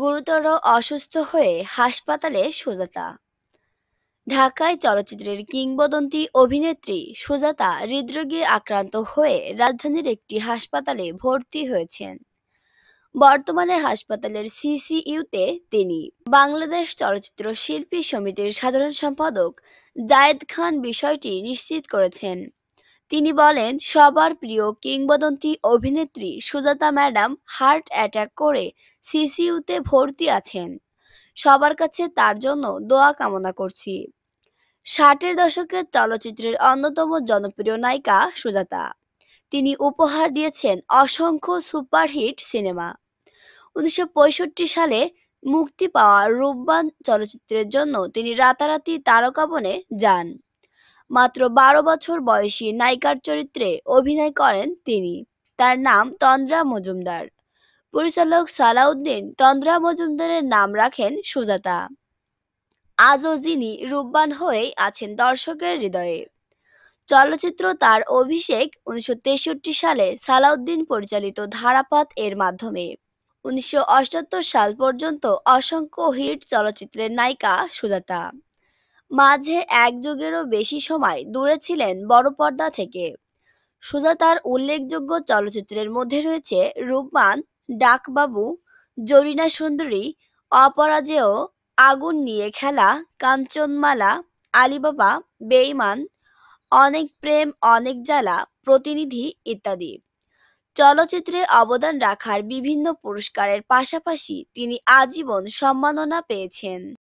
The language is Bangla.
গুরুতর অসুস্থ হয়ে হাসপাতালে সুজাতা ঢাকায় চলচ্চিত্রের কিংবদন্তি অভিনেত্রী সুজাতা হৃদরোগে আক্রান্ত হয়ে রাজধানীর একটি হাসপাতালে ভর্তি হয়েছেন বর্তমানে হাসপাতালের সিসিইউতে তিনি বাংলাদেশ চলচ্চিত্র শিল্পী সমিতির সাধারণ সম্পাদক জায়েদ খান বিষয়টি নিশ্চিত করেছেন তিনি বলেন সবার প্রিয় কিংবদন্তি অভিনেত্রী সুজাতা ম্যাডাম হার্ট অ্যাটাক করে সিসিউতে ভর্তি আছেন সবার কাছে তার জন্য দোয়া কামনা করছি ষাটের দশকের চলচ্চিত্রের অন্যতম জনপ্রিয় নায়িকা সুজাতা তিনি উপহার দিয়েছেন অসংখ্য সুপারহিট সিনেমা উনিশশো সালে মুক্তি পাওয়া রূপবান চলচ্চিত্রের জন্য তিনি রাতারাতি তারকাবনে যান মাত্র বারো বছর বয়সী নায়িকার চরিত্রে অভিনয় করেন তিনি তার নাম তন্দ্রা মজুমদার পরিচালক সালাউদ্দিন তন্দ্রা মজুমদারের নাম রাখেন সুজাতা আজও যিনি রূপবান হয়ে আছেন দর্শকের হৃদয়ে চলচ্চিত্র তার অভিষেক উনিশশো সালে সালাউদ্দিন পরিচালিত ধারাপাত এর মাধ্যমে উনিশশো সাল পর্যন্ত অসংখ্য হিট চলচ্চিত্রের নায়িকা সুজাতা মাঝে এক যুগেরও বেশি সময় দূরে ছিলেন বড় পর্দা থেকে তার উল্লেখযোগ্য চলচ্চিত্রের মধ্যে রয়েছে রূপমান ডাকবাবু জরিনা সুন্দরী অপরাজেয় আগুন নিয়ে খেলা কাঞ্চনমালা আলিবাবা বেইমান অনেক প্রেম অনেক জ্বালা প্রতিনিধি ইত্যাদি চলচ্চিত্রে অবদান রাখার বিভিন্ন পুরস্কারের পাশাপাশি তিনি আজীবন সম্মাননা পেয়েছেন